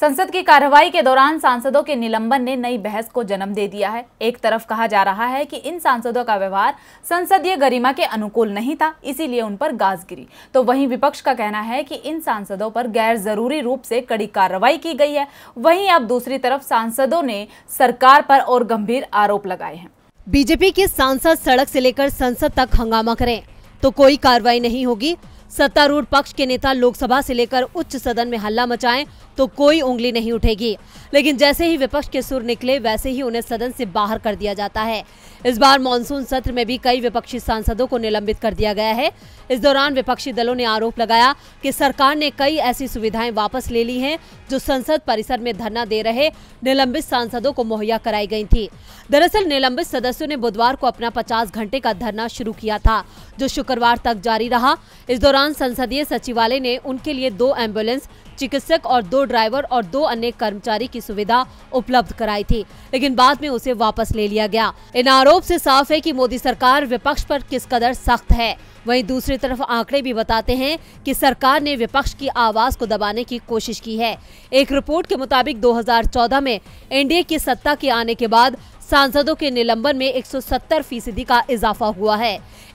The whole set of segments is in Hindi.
संसद की कार्यवाही के दौरान सांसदों के निलंबन ने नई बहस को जन्म दे दिया है एक तरफ कहा जा रहा है कि इन सांसदों का व्यवहार संसदीय गरिमा के अनुकूल नहीं था इसीलिए उन पर गाज गिरी तो वहीं विपक्ष का कहना है कि इन सांसदों पर गैर जरूरी रूप से कड़ी कार्रवाई की गई है वहीं अब दूसरी तरफ सांसदों ने सरकार पर और गंभीर आरोप लगाए हैं बीजेपी के सांसद सड़क से लेकर संसद तक हंगामा करें तो कोई कार्रवाई नहीं होगी सत्तारूढ़ पक्ष के नेता लोकसभा से लेकर उच्च सदन में हल्ला मचाएं तो कोई उंगली नहीं उठेगी लेकिन जैसे ही विपक्ष के सुर निकले वैसे ही उन्हें सदन से बाहर कर दिया जाता है इस बार मानसून सत्र में भी कई विपक्षी सांसदों को निलंबित कर दिया गया है इस दौरान विपक्षी दलों ने आरोप लगाया कि सरकार ने कई ऐसी सुविधाएं वापस ले ली हैं जो संसद परिसर में धरना दे रहे निलंबित सांसदों को मुहैया कराई गई थी दरअसल निलंबित सदस्यों ने बुधवार को अपना पचास घंटे का धरना शुरू किया था जो शुक्रवार तक जारी रहा इस दौरान दौरान संसदीय सचिवालय ने उनके लिए दो एम्बुलेंस चिकित्सक और दो ड्राइवर और दो अन्य कर्मचारी की सुविधा उपलब्ध कराई थी लेकिन बाद में उसे वापस ले लिया गया इन आरोप से साफ है कि मोदी सरकार विपक्ष पर किस कदर सख्त है वहीं दूसरी तरफ आंकड़े भी बताते हैं कि सरकार ने विपक्ष की आवाज को दबाने की कोशिश की है एक रिपोर्ट के मुताबिक दो में एनडीए की सत्ता के आने के बाद सांसदों के निलंबन में 170 फीसदी का इजाफा हुआ है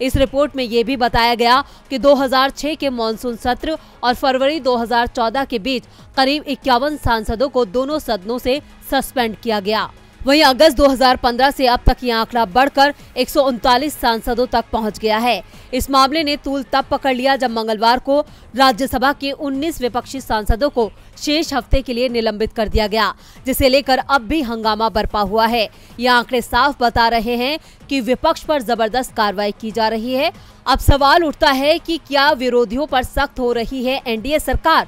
इस रिपोर्ट में ये भी बताया गया कि 2006 के मानसून सत्र और फरवरी 2014 के के बीच करीब इक्यावन सांसदों को दोनों सदनों से सस्पेंड किया गया वहीं अगस्त 2015 से अब तक ये आंकड़ा बढ़कर एक सांसदों तक पहुंच गया है इस मामले ने तूल तब पकड़ लिया जब मंगलवार को राज्यसभा के 19 विपक्षी सांसदों को शेष हफ्ते के लिए निलंबित कर दिया गया जिसे लेकर अब भी हंगामा बरपा हुआ है ये आंकड़े साफ बता रहे हैं कि विपक्ष पर जबरदस्त कार्रवाई की जा रही है अब सवाल उठता है की क्या विरोधियों आरोप सख्त हो रही है एनडीए सरकार